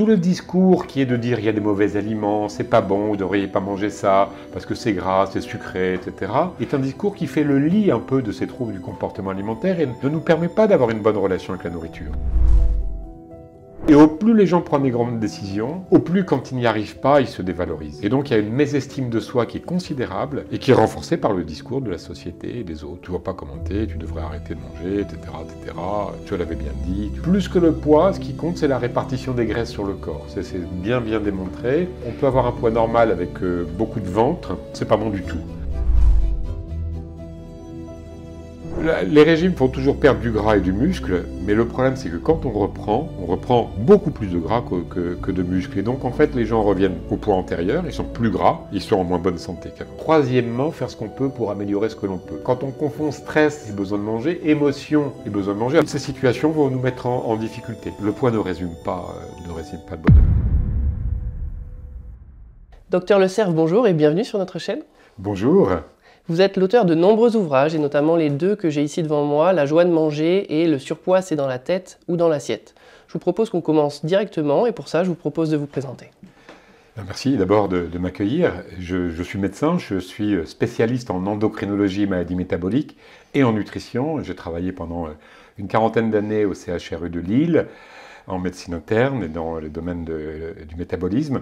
Tout le discours qui est de dire il y a des mauvais aliments, c'est pas bon, vous devriez pas manger ça parce que c'est gras, c'est sucré, etc., est un discours qui fait le lit un peu de ces troubles du comportement alimentaire et ne nous permet pas d'avoir une bonne relation avec la nourriture. Et au plus les gens prennent des grandes décisions, au plus quand ils n'y arrivent pas, ils se dévalorisent. Et donc il y a une mésestime de soi qui est considérable et qui est renforcée par le discours de la société et des autres. Tu vois pas commenter, tu devrais arrêter de manger, etc. etc. Tu l'avais bien dit. Plus que le poids, ce qui compte, c'est la répartition des graisses sur le corps. C'est bien bien démontré. On peut avoir un poids normal avec euh, beaucoup de ventre, c'est pas bon du tout. les régimes font toujours perdre du gras et du muscle, mais le problème c'est que quand on reprend, on reprend beaucoup plus de gras que, de muscle. Et donc en fait les gens reviennent au poids antérieur, ils sont plus gras, ils sont en moins bonne santé qu'avant. Troisièmement, faire ce qu'on peut pour améliorer ce que l'on peut. Quand on confond stress et besoin de manger, émotion et besoin de manger, toutes ces situations vont nous mettre en, difficulté. Le poids ne résume pas, euh, ne résume pas le bonheur. Docteur Le bonjour et bienvenue sur notre chaîne. Bonjour. Vous êtes l'auteur de nombreux ouvrages, et notamment les deux que j'ai ici devant moi, La joie de manger et Le surpoids c'est dans la tête ou dans l'assiette. Je vous propose qu'on commence directement, et pour ça, je vous propose de vous présenter. Ben, merci d'abord de, m'accueillir. Je, suis médecin, je suis spécialiste en endocrinologie et maladies métaboliques et en nutrition. J'ai travaillé pendant euh, une quarantaine d'années au CHRU de Lille en médecine interne et dans le domaine du métabolisme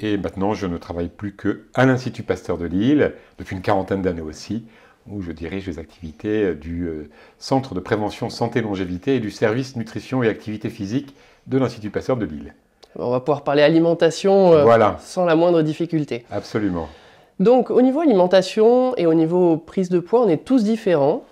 et maintenant je ne travaille plus que à l'Institut Pasteur de Lille, depuis une quarantaine d'années aussi, où je dirige les activités du euh, Centre de prévention santé-longévité et du service nutrition et activité physique de l'Institut Pasteur de Lille. On va pouvoir parler alimentation euh, voilà. sans la moindre difficulté. Absolument. Donc au niveau alimentation et au niveau prise de poids, on est tous différents.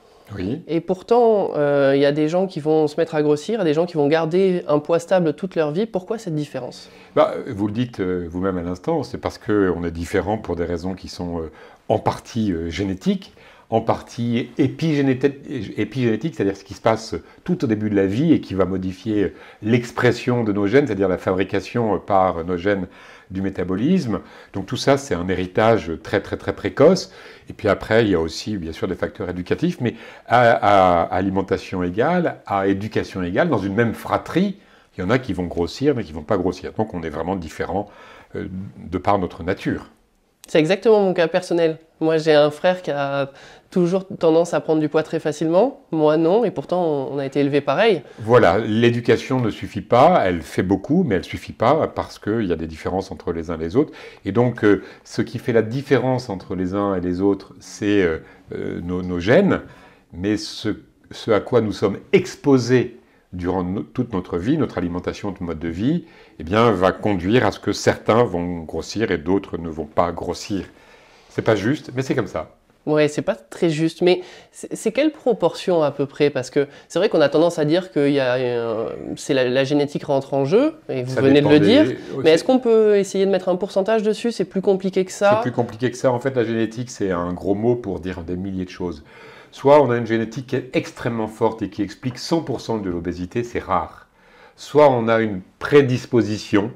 Et pourtant, il euh, y a des gens qui vont se mettre à grossir, des gens qui vont garder un poids stable toute leur vie. Pourquoi cette différence bah, Vous le dites euh, vous-même à l'instant, c'est parce qu'on est différent pour des raisons qui sont euh, en partie génétiques, en partie épigénétiques, c'est-à-dire ce qui se passe tout au début de la vie et qui va modifier l'expression de nos gènes, c'est-à-dire la fabrication par nos gènes du métabolisme. Donc tout ça, c'est un héritage très très très précoce. Et puis après, il y a aussi bien sûr des facteurs éducatifs, mais à, alimentation égale, à éducation égale, dans une même fratrie, il y en a qui vont grossir, mais qui vont pas grossir. Donc on est vraiment différent euh, de par notre nature. C'est exactement mon cas personnel. Moi, j'ai un frère qui a toujours tendance à prendre du poids très facilement. Moi, non, et pourtant, on a été élevé pareil. Voilà, l'éducation ne suffit pas, elle fait beaucoup, mais elle ne suffit pas parce qu'il y a des différences entre les uns et les autres. Et donc, euh, ce qui fait la différence entre les uns et les autres, c'est euh, euh, nos, gènes, mais ce, ce à quoi nous sommes exposés durant toute notre vie, notre alimentation, notre mode de vie, eh bien, va conduire à ce que certains vont grossir et d'autres ne vont pas grossir. C'est pas juste, mais c'est comme ça. Ouais, c'est pas très juste, mais c'est quelle proportion à peu près Parce que c'est vrai qu'on a tendance à dire que euh, c'est la, génétique rentre en jeu, et vous venez de le dire, mais est-ce qu'on peut essayer de mettre un pourcentage dessus C'est plus compliqué que ça C'est plus compliqué que ça. En fait, la génétique, c'est un gros mot pour dire des milliers de choses. Soit on a une génétique qui est extrêmement forte et qui explique 100% de l'obésité, c'est rare. Soit on a une prédisposition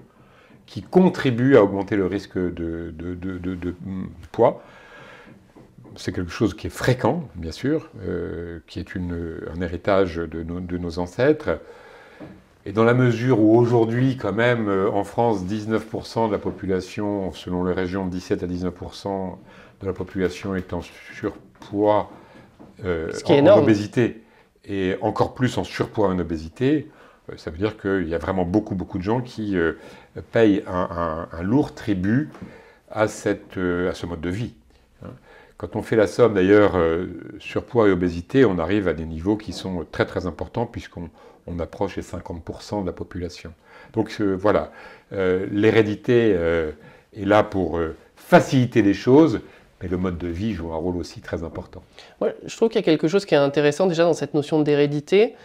qui contribue à augmenter le risque de, de poids c'est quelque chose qui est fréquent, bien sûr, euh, qui est un héritage de, nos ancêtres. Et dans la mesure où aujourd'hui, quand même, euh, en France, 19% de la population, selon les régions, 17 à 19% de la population est en surpoids, euh, en, obésité, et encore plus en surpoids en obésité, ça veut dire qu'il y a vraiment beaucoup, beaucoup de gens qui payent un, lourd tribut à, à ce mode de vie. Quand on fait la somme d'ailleurs euh, sur poids et obésité, on arrive à des niveaux qui sont très très importants puisqu'on on approche les 50% de la population. Donc euh, voilà, euh, l'hérédité est là pour faciliter les choses, mais le mode de vie joue un rôle aussi très important. je trouve qu'il y a quelque chose qui est intéressant déjà dans cette notion d'hérédité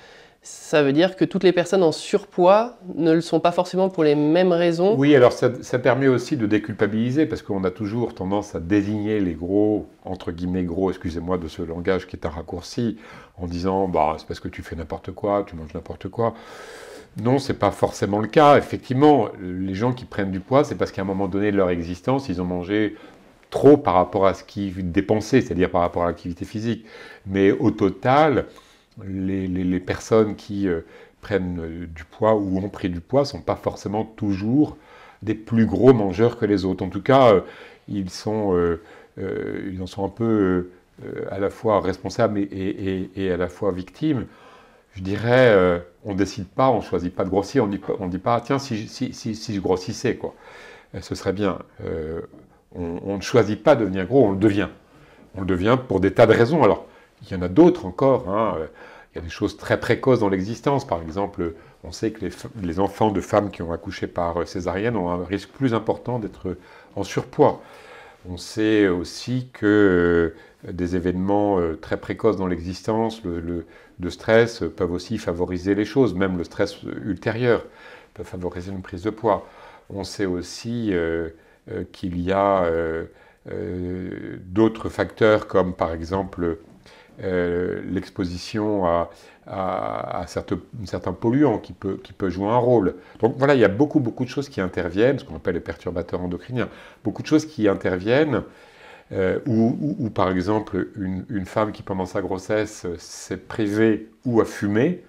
ça veut dire que toutes les personnes en surpoids ne le sont pas forcément pour les mêmes raisons. Oui, alors ça, permet aussi de déculpabiliser, parce qu'on a toujours tendance à désigner les gros, entre guillemets gros, excusez-moi de ce langage qui est un raccourci, en disant, bah, c'est parce que tu fais n'importe quoi, tu manges n'importe quoi. Non, c'est pas forcément le cas. Effectivement, les gens qui prennent du poids, c'est parce qu'à un moment donné de leur existence, ils ont mangé trop par rapport à ce qu'ils dépensaient, c'est-à-dire par rapport à l'activité physique. Mais au total, les, personnes qui euh, prennent euh, du poids ou ont pris du poids ne sont pas forcément toujours des plus gros mangeurs que les autres. En tout cas, euh, ils, sont, ils en sont un peu à la fois responsables et, à la fois victimes. Je dirais, on ne décide pas, on ne choisit pas de grossir, on ne dit pas, tiens, si, je grossissais, quoi, ce serait bien. on, ne choisit pas de devenir gros, on le devient. On le devient pour des tas de raisons. Alors, il y en a d'autres encore. Hein. Il y a des choses très précoces dans l'existence. Par exemple, on sait que les, enfants de femmes qui ont accouché par euh, césarienne ont un risque plus important d'être euh, en surpoids. On sait aussi que euh, des événements très précoces dans l'existence, le, de stress, peuvent aussi favoriser les choses, même le stress ultérieur peut favoriser une prise de poids. On sait aussi qu'il y a d'autres facteurs comme par exemple euh, l'exposition à, certains, polluants qui peut, jouer un rôle. Donc voilà, il y a beaucoup, beaucoup de choses qui interviennent, ce qu'on appelle les perturbateurs endocriniens, beaucoup de choses qui interviennent, euh, ou, par exemple une, femme qui pendant sa grossesse s'est privée ou a fumé,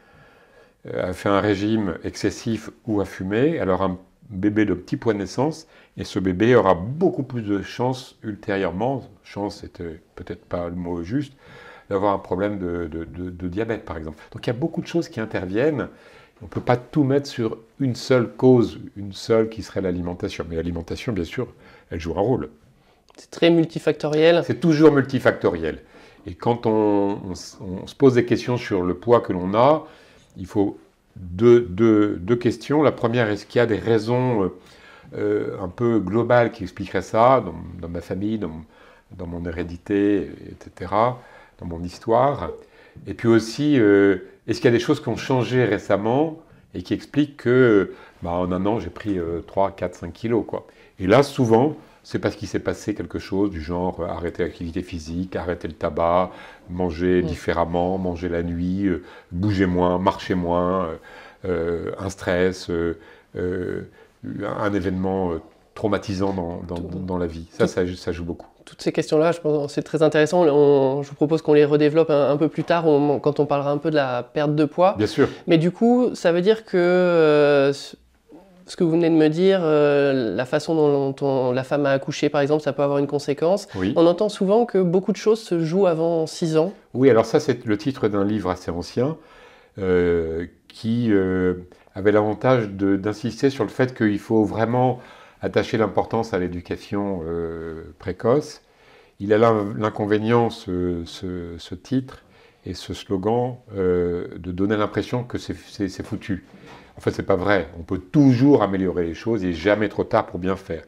euh, a fait un régime excessif ou a fumé, alors un bébé de petit poids de naissance, et ce bébé aura beaucoup plus de chance ultérieurement, chance c'était peut-être pas le mot juste, d'avoir un problème de, diabète, par exemple. Donc il y a beaucoup de choses qui interviennent. On ne peut pas tout mettre sur une seule cause, une seule qui serait l'alimentation. Mais l'alimentation, bien sûr, elle joue un rôle. C'est très multifactoriel. C'est toujours multifactoriel. Et quand on, se pose des questions sur le poids que l'on a, il faut deux, questions. La première, est-ce qu'il y a des raisons euh, euh, un peu globales qui expliqueraient ça dans, dans ma famille, dans, dans mon hérédité, etc mon histoire. Et puis aussi, euh, est-ce qu'il y a des choses qui ont changé récemment et qui expliquent que bah, en un an, j'ai pris 3, 4, 5 kilos quoi. Et là, souvent, c'est parce qu'il s'est passé quelque chose du genre euh, arrêter l'activité physique, arrêter le tabac, manger mm. différemment, manger la nuit, euh, bouger moins, marcher moins, un stress, un événement traumatisant dans, dans, dans, la vie. Ça, ça, ça joue beaucoup toutes ces questions-là, je pense c'est très intéressant. je vous propose qu'on les redéveloppe un, peu plus tard quand on parlera un peu de la perte de poids. Bien sûr. Mais du coup, ça veut dire que euh, ce que vous venez de me dire, euh, la façon dont la femme a accouché, par exemple, ça peut avoir une conséquence. On entend souvent que beaucoup de choses se jouent avant 6 ans. Oui, alors ça, c'est le titre d'un livre assez ancien euh, qui avait l'avantage d'insister sur le fait qu'il faut vraiment « Attacher l'importance à l'éducation euh, précoce. Il a l'inconvénient, ce, titre et ce slogan, euh, de donner l'impression que c'est foutu. En fait, c'est pas vrai. On peut toujours améliorer les choses. et jamais trop tard pour bien faire.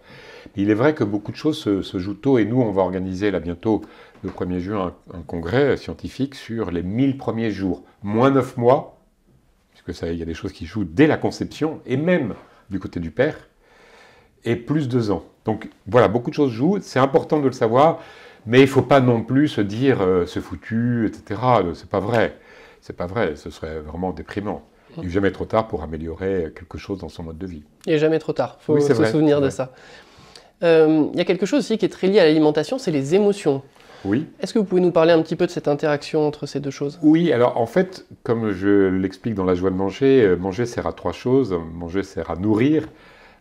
Il est vrai que beaucoup de choses se, jouent tôt et nous, on va organiser là bientôt, le 1er juin, un, congrès scientifique sur les 1000 premiers jours, moins 9 mois, puisque ça, il y a des choses qui jouent dès la conception et même du côté du père, et plus deux ans. Donc voilà, beaucoup de choses jouent, c'est important de le savoir, mais il ne faut pas non plus se dire euh, c'est foutu, etc. Euh, c'est pas vrai. C'est pas vrai, ce serait vraiment déprimant. Il n'est jamais trop tard pour améliorer quelque chose dans son mode de vie. Il n'est jamais trop tard, il faut se souvenir de ça. Euh, il y a quelque chose aussi qui est très lié à l'alimentation, c'est les émotions. Oui. Est-ce que vous pouvez nous parler un petit peu de cette interaction entre ces deux choses Oui, alors en fait, comme je l'explique dans La joie de manger, manger sert à trois choses. Manger sert à nourrir,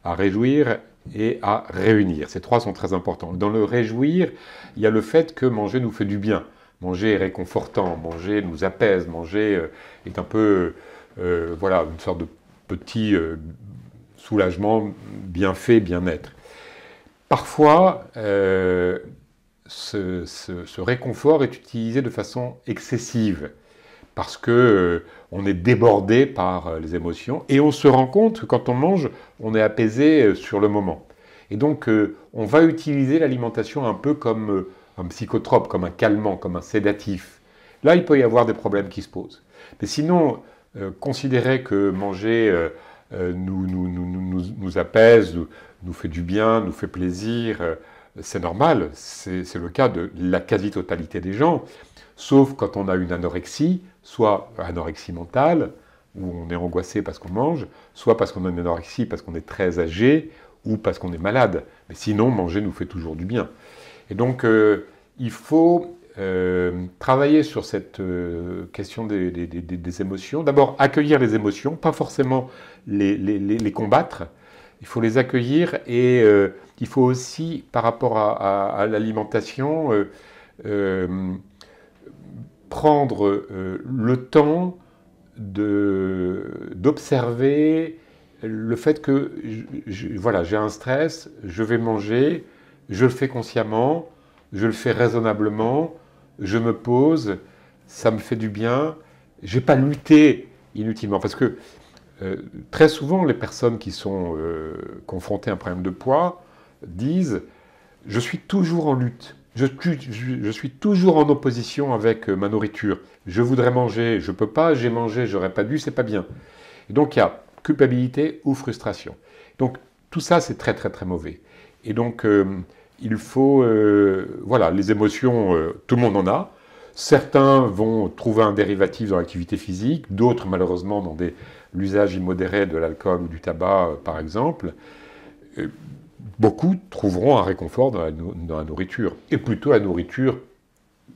à réjouir et à réunir. Ces trois sont très importants. Dans le réjouir, il y a le fait que manger nous fait du bien. Manger est réconfortant, manger nous apaise, manger euh, est un peu, euh, voilà, une sorte de petit euh, soulagement, soulagement, bienfait, bien-être. Parfois, ce réconfort est utilisé de façon excessive parce que euh, on est débordé par euh, les émotions et on se rend compte que quand on mange, on est apaisé euh, sur le moment. Et donc on va utiliser l'alimentation un peu comme un psychotrope, comme un calmant, comme un sédatif. Là, il peut y avoir des problèmes qui se posent. Mais sinon, considérer que manger nous, apaise, nous, fait du bien, nous fait plaisir, c'est normal, c'est le cas de la quasi-totalité des gens, sauf quand on a une anorexie, soit anorexie mentale, où on est angoissé parce qu'on mange, soit parce qu'on a une anorexie, parce qu'on est très âgé, ou parce qu'on est malade. Mais sinon, manger nous fait toujours du bien. Et donc, euh, il faut euh, travailler sur cette euh, question des, émotions. D'abord, accueillir les émotions, pas forcément les, combattre. Il faut les accueillir et il faut aussi, par rapport à l'alimentation, prendre euh, le temps d'observer le fait que voilà, j'ai un stress, je vais manger, je le fais consciemment, je le fais raisonnablement, je me pose, ça me fait du bien, je j'ai pas lutté inutilement parce que euh, très souvent les personnes qui sont euh, confrontées à un problème de poids disent je suis toujours en lutte je, suis toujours en opposition avec euh, ma nourriture. Je voudrais manger, je ne peux pas, j'ai mangé, j'aurais pas dû, c'est pas bien. donc il y a culpabilité ou frustration. Donc tout ça c'est très très très mauvais. Et donc euh, il faut, euh, voilà, les émotions, tout le monde en a. Certains vont trouver un dérivatif dans l'activité physique, d'autres malheureusement dans l'usage immodéré de l'alcool ou du tabac par exemple beaucoup trouveront un réconfort dans la, nourriture, et plutôt la nourriture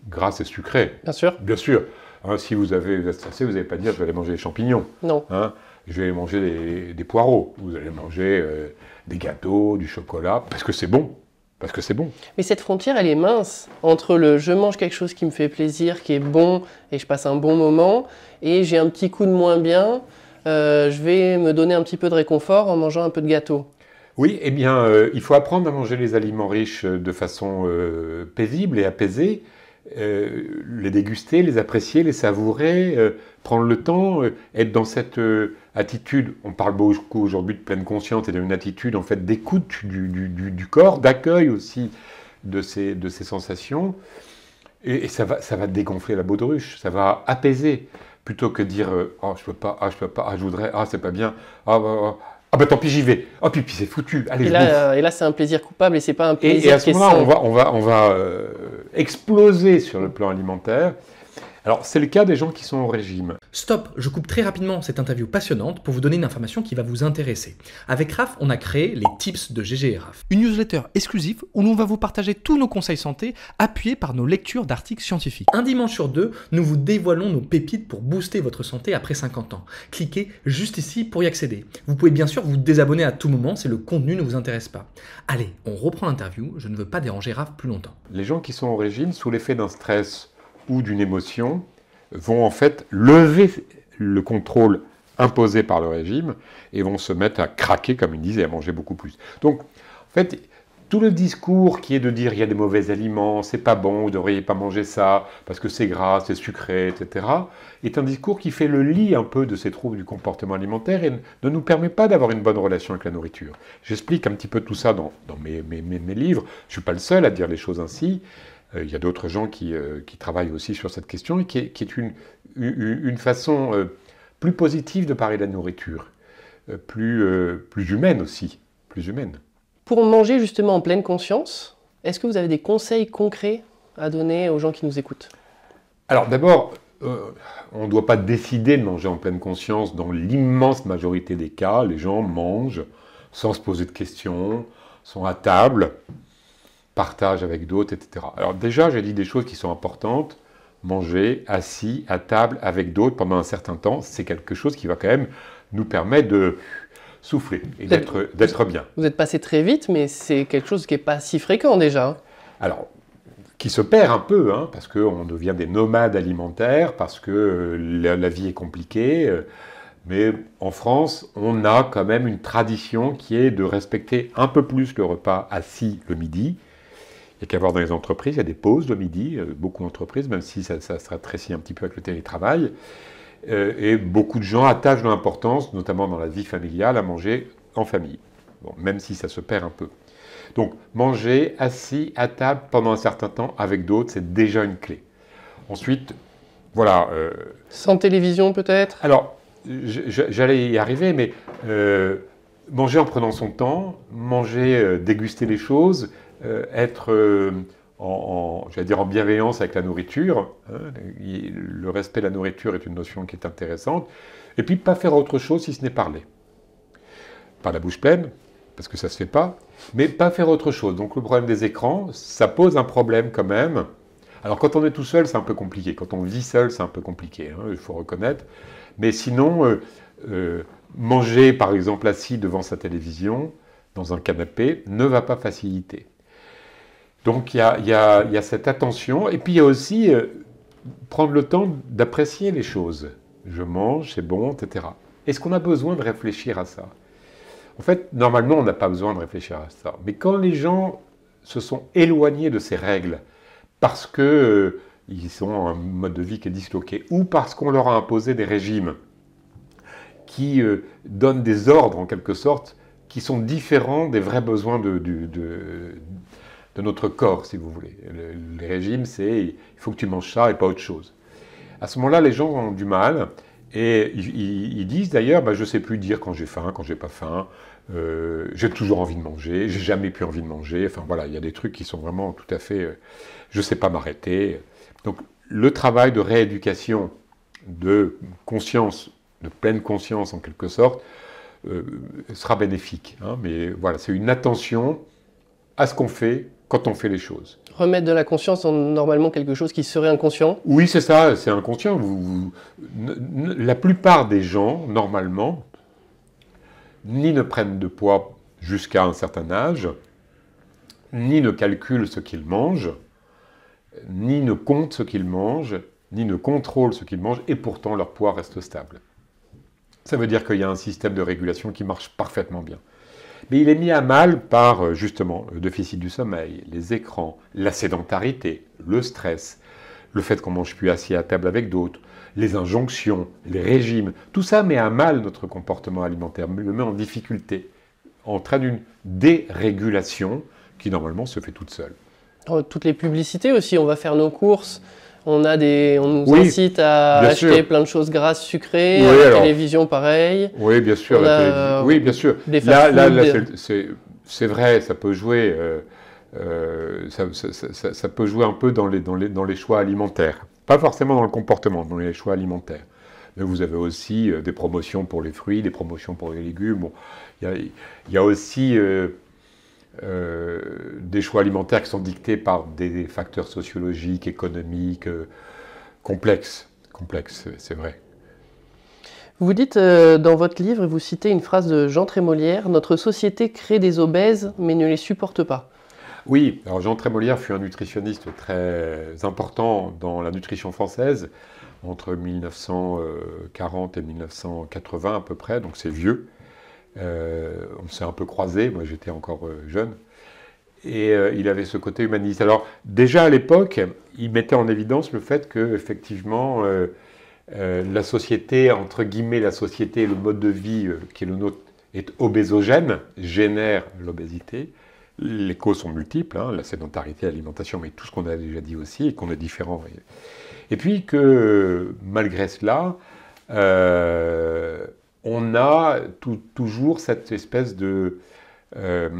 grasse et sucrée. Bien sûr. Bien sûr. Hein, si vous, avez, êtes stressé, vous n'allez pas dire je vais aller manger des champignons. Non. Hein, je vais aller manger des, poireaux. Vous allez manger euh, des gâteaux, du chocolat, parce que c'est bon. Parce que c'est bon. Mais cette frontière, elle est mince entre le je mange quelque chose qui me fait plaisir, qui est bon et je passe un bon moment, et j'ai un petit coup de moins bien. Euh, je vais me donner un petit peu de réconfort en mangeant un peu de gâteau. Oui, eh bien, euh, il faut apprendre à manger les aliments riches euh, de façon euh, paisible et apaisée, les déguster, les apprécier, les savourer, prendre le temps, être dans cette attitude. On parle beaucoup aujourd'hui de pleine conscience et d'une attitude en fait d'écoute du, corps, d'accueil aussi de ces, de ces sensations. Et, ça, va, ça va dégonfler la baudruche, ça va apaiser. Plutôt que dire Ah, oh, je peux pas, ah, je peux pas, ah, je voudrais, ah, c'est pas bien, ah, bah, ah ah bah tant pis, j'y vais. Oh, puis, c'est foutu. Allez, et, là, euh, et là, c'est un plaisir coupable et c'est pas un plaisir. Et, et à ce moment-là, on va, on va, euh, exploser sur le plan alimentaire alors c'est le cas des gens qui sont au régime. Stop, je coupe très rapidement cette interview passionnante pour vous donner une information qui va vous intéresser. Avec RAF, on a créé les tips de GG Une newsletter exclusive où l'on va vous partager tous nos conseils santé appuyés par nos lectures d'articles scientifiques. Un dimanche sur deux, nous vous dévoilons nos pépites pour booster votre santé après 50 ans. Cliquez juste ici pour y accéder. Vous pouvez bien sûr vous désabonner à tout moment si le contenu ne vous intéresse pas. Allez, on reprend l'interview, je ne veux pas déranger RAF plus longtemps. Les gens qui sont au régime sous l'effet d'un stress ou d'une émotion vont en fait lever le contrôle imposé par le régime et vont se mettre à craquer, comme ils disent, à manger beaucoup plus. Donc, en fait, tout le discours qui est de dire il y a des mauvais aliments, c'est pas bon, vous devriez pas manger ça parce que c'est gras, c'est sucré, etc., est un discours qui fait le lit un peu de ces troubles du comportement alimentaire et ne nous permet pas d'avoir une bonne relation avec la nourriture. J'explique un petit peu tout ça dans, mes, livres. Je ne suis pas le seul à dire les choses ainsi. Euh, il y a d'autres gens euh, qui, travaillent aussi sur cette question et qui est, une, façon euh, plus positive de parler de la nourriture, plus, plus humaine aussi, plus humaine. Pour manger justement en pleine conscience, est-ce que vous avez des conseils concrets à donner aux gens qui nous écoutent Alors d'abord, on ne doit pas décider de manger en pleine conscience. Dans l'immense majorité des cas, les gens mangent sans se poser de questions, sont à table, partage avec d'autres, etc. Alors déjà, j'ai dit des choses qui sont importantes. Manger assis à table avec d'autres pendant un certain temps, c'est quelque chose qui va quand même nous permettre de souffler et d'être bien. Vous êtes passé très vite, mais c'est quelque chose qui n'est pas si fréquent déjà. Alors, qui se perd un peu, hein, parce qu'on devient des nomades alimentaires, parce que euh, la vie est compliquée. Euh, mais en France, on a quand même une tradition qui est de respecter un peu plus le repas assis le midi il y a qu'à voir dans les entreprises, il y a des pauses le midi, euh, beaucoup d'entreprises, même si ça, se rétrécit un petit peu avec le télétravail. Euh, et beaucoup de gens attachent de l'importance, notamment dans la vie familiale, à manger en famille, même si ça se perd un peu. Donc manger assis à table pendant un certain temps avec d'autres, c'est déjà une clé. Ensuite, voilà. Euh, Sans télévision peut-être Alors, j'allais y arriver, mais manger en prenant son temps, manger, déguster les choses, euh, être euh, en, dire en bienveillance avec la nourriture. Hein, le respect de la nourriture est une notion qui est intéressante. Et puis, pas faire autre chose si ce n'est parler. Pas la bouche pleine, parce que ça ne se fait pas, mais pas faire autre chose. Donc, le problème des écrans, ça pose un problème quand même. Alors, quand on est tout seul, c'est un peu compliqué. Quand on vit seul, c'est un peu compliqué, hein, il faut reconnaître. Mais sinon, euh, manger, par exemple, assis devant sa télévision, dans un canapé, ne va pas faciliter. Donc il y, a, cette attention. Et puis il y a aussi euh, prendre le temps d'apprécier les choses. Je mange, c'est bon, etc. Est-ce qu'on a besoin de réfléchir à ça En fait, normalement, on n'a pas besoin de réfléchir à ça. Mais quand les gens se sont éloignés de ces règles parce qu'ils euh, ont ils un mode de vie qui est disloqué ou parce qu'on leur a imposé des régimes qui euh, donnent des ordres en quelque sorte qui sont différents des vrais besoins de de notre corps, si vous voulez. Le, régime, c'est il faut que tu manges ça et pas autre chose. À ce moment-là, les gens ont du mal et ils, disent d'ailleurs, bah, je ne sais plus dire quand j'ai faim, quand j'ai pas faim, euh, j'ai toujours envie de manger, j'ai jamais plus envie de manger. Enfin voilà, il y a des trucs qui sont vraiment tout à fait, euh, je ne sais pas m'arrêter. Donc le travail de rééducation, de conscience, de pleine conscience en quelque sorte, euh, sera bénéfique. Hein. mais voilà, c'est une attention à ce qu'on fait quand on fait les choses. Remettre de la conscience en normalement quelque chose qui serait inconscient Oui, c'est ça, c'est inconscient. la plupart des gens, normalement, ni ne prennent de poids jusqu'à un certain âge, ni ne calculent ce qu'ils mangent, ni ne comptent ce qu'ils mangent, ni ne contrôlent ce qu'ils mangent, et pourtant leur poids reste stable. Ça veut dire qu'il y a un système de régulation qui marche parfaitement bien mais il est mis à mal par euh, justement le déficit du sommeil, les écrans, la sédentarité, le stress, le fait qu'on mange plus assis à table avec d'autres, les injonctions, les régimes. Tout ça met à mal notre comportement alimentaire, le met en difficulté, entraîne une dérégulation qui normalement se fait toute seule. Oh, toutes les publicités aussi, on va faire nos courses on a des, on nous incite à acheter plein de choses grasses, sucrées, oui, la télévision pareil. Oui, bien sûr. oui, bien sûr. Là, là, c'est vrai, ça peut jouer. Euh, euh, ça, peut jouer un peu dans les, dans, les, dans les choix alimentaires. Pas forcément dans le comportement, dans les choix alimentaires. Mais vous avez aussi euh, des promotions pour les fruits, des promotions pour les légumes. Bon, il y, a, aussi euh, des choix alimentaires qui sont dictés par des facteurs sociologiques, économiques, euh, complexes. Complexes, c'est vrai. Vous dites euh, dans votre livre, vous citez une phrase de Jean Trémolière Notre société crée des obèses mais ne les supporte pas. Oui, alors Jean Trémolière fut un nutritionniste très important dans la nutrition française entre 1940 et 1980 à peu près, donc c'est vieux. Euh, on s'est un peu croisé, moi j'étais encore euh, jeune. Et euh, il avait ce côté humaniste. Alors déjà à l'époque, il mettait en évidence le fait que effectivement la société, entre guillemets la société, le mode de vie qui est le nôtre est obésogène, génère l'obésité. Les causes sont multiples, hein, la sédentarité, l'alimentation, mais tout ce qu'on a déjà dit aussi, et qu'on est différent. Et puis que malgré cela, on a toujours cette espèce euh,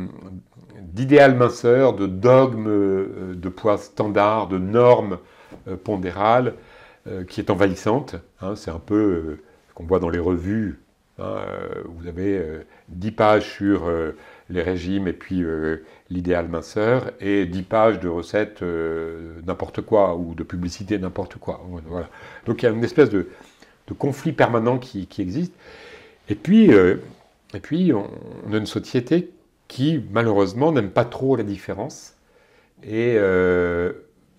d'idéal minceur, de dogme euh, de poids standard, de normes euh, pondérales qui est envahissante. Hein. c'est un peu ce qu'on voit dans les revues. Hein, vous avez 10 pages sur les régimes et puis l'idéal minceur et 10 pages de recettes n'importe quoi ou de publicité n'importe quoi. Voilà. Donc il y a une espèce de, conflit permanent qui, existe. Et puis, euh, et puis on, a une société qui, malheureusement, n'aime pas trop la différence et euh,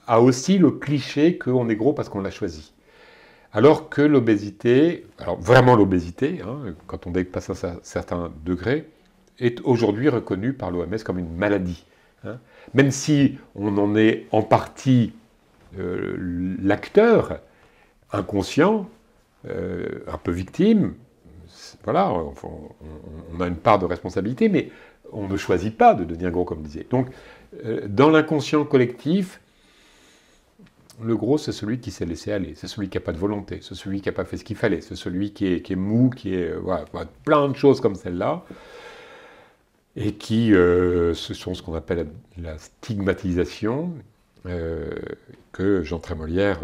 a aussi le cliché qu'on est gros parce qu'on l'a choisi. Alors que l'obésité, alors vraiment l'obésité, hein, quand on dépasse un certain degré, est aujourd'hui reconnue par l'OMS comme une maladie. Hein. Même si on en est en partie euh, l'acteur inconscient, un peu victime, voilà, euh, on, a une part de responsabilité, mais on ne choisit pas de devenir gros, comme disait. Donc, euh, dans l'inconscient collectif, le gros, c'est celui qui s'est laissé aller, c'est celui qui n'a pas de volonté, c'est celui qui n'a pas fait ce qu'il fallait, c'est celui qui est, qui est, mou, qui est euh, voilà, plein de choses comme celle-là, et qui, ce sont ce qu'on appelle la, stigmatisation, que Jean Trémolière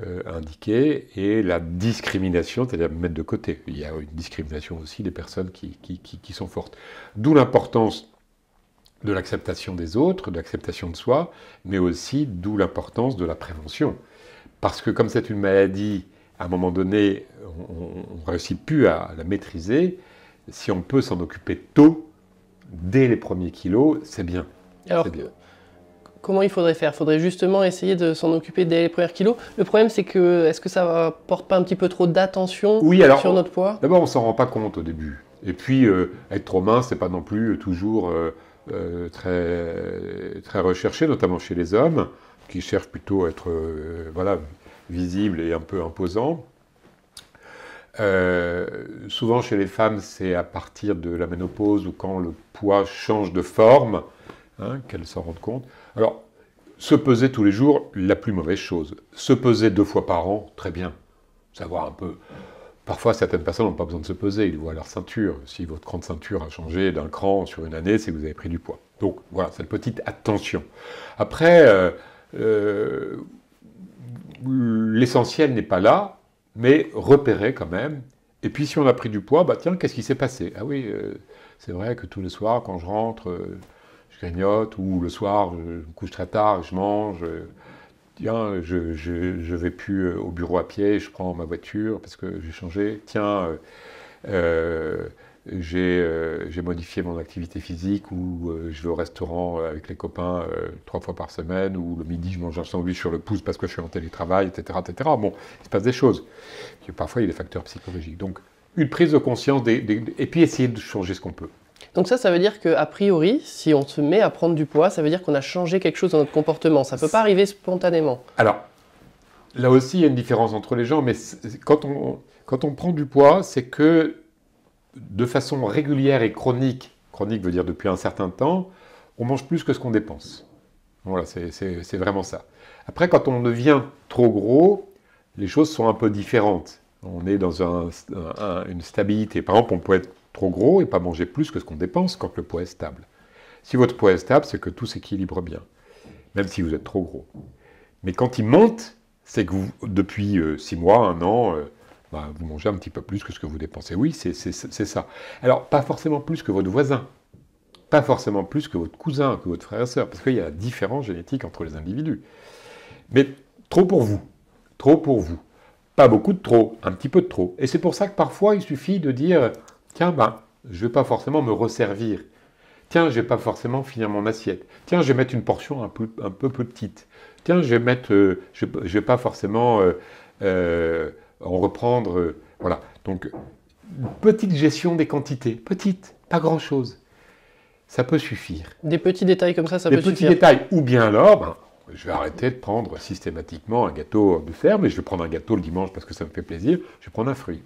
euh, indiqué et la discrimination, c'est-à-dire mettre de côté. Il y a une discrimination aussi des personnes qui, qui, sont fortes. D'où l'importance de l'acceptation des autres, de l'acceptation de soi, mais aussi d'où l'importance de la prévention. Parce que comme c'est une maladie, à un moment donné, on ne réussit plus à la maîtriser, si on peut s'en occuper tôt, dès les premiers kilos, c'est bien. Alors, bien comment il faudrait faire Il faudrait justement essayer de s'en occuper dès les premiers kilos. Le problème, c'est que est-ce que ça porte pas un petit peu trop d'attention sur notre poids D'abord, on s'en rend pas compte au début. Et puis, euh, être trop mince, c'est pas non plus euh, toujours euh, très, recherché, notamment chez les hommes, qui cherchent plutôt à être voilà, visible et un peu imposants. souvent chez les femmes, c'est à partir de la ménopause ou quand le poids change de forme hein, qu'elles s'en rendent compte. Alors, se peser tous les jours, la plus mauvaise chose. Se peser deux fois par an, très bien. Savoir un peu. Parfois, certaines personnes n'ont pas besoin de se peser. Ils voient leur ceinture. Si votre cran de ceinture a changé d'un cran sur une année, c'est que vous avez pris du poids. Donc, voilà, cette petite attention. Après, euh, euh, l'essentiel n'est pas là, mais repérer quand même. Et puis si on a pris du poids, bah tiens, qu'est-ce qui s'est passé Ah oui, euh, c'est vrai que tous les soirs, quand je rentre, grignote, ou le soir, je couche très tard, je mange. Euh, tiens, je, ne vais plus euh, au bureau à pied, je prends ma voiture parce que j'ai changé. Tiens, euh, j'ai modifié mon activité physique ou je vais au restaurant avec les copains trois fois par semaine ou le midi je mange un sandwich sur le pouce parce que je suis en télétravail, etc. etc. Bon, il se passe des choses. parfois, il y a des facteurs psychologiques. Donc, une prise de conscience et puis essayer de changer ce qu'on peut. Donc ça, ça veut dire qu'a priori, si on se met à prendre du poids, ça veut dire qu'on a changé quelque chose dans notre comportement. Ça ne peut pas arriver spontanément. Alors, là aussi, il y a une différence entre les gens, mais quand on, quand on prend du poids, c'est que de façon régulière et chronique, chronique veut dire depuis un certain temps, on mange plus que ce qu'on dépense. Voilà, c'est vraiment ça. Après, quand on devient trop gros, les choses sont un peu différentes. On est dans une stabilité. Par exemple, on peut être trop gros et pas manger plus que ce qu'on dépense quand le poids est stable. Si votre poids est stable, c'est que tout s'équilibre bien, même si vous êtes trop gros. Mais quand il monte, c'est que depuis 6 euh, six mois, un an, euh, bah, vous mangez un petit peu plus que ce que vous dépensez. Oui, c'est ça. Alors, pas forcément plus que votre voisin, pas forcément plus que votre cousin, que votre frère et soeur. parce qu'il y a la différence génétique entre les individus. Mais trop pour vous, trop pour vous. Pas beaucoup de trop, un petit peu de trop. Et c'est pour ça que parfois, il suffit de dire Tiens, ben, je ne vais pas forcément me resservir. Tiens, je ne vais pas forcément finir mon assiette. Tiens, je vais mettre une portion un peu, plus petite. Tiens, je vais euh, je, ne vais pas forcément euh, euh, en reprendre. voilà. Donc, petite gestion des quantités, petite, pas grand chose. Ça peut suffire. Des petits détails comme ça, ça peut suffire. Des petits détails, ou bien alors, ben, je vais arrêter de prendre systématiquement un gâteau de ferme, mais je vais prendre un gâteau le dimanche parce que ça me fait plaisir. Je vais prendre un fruit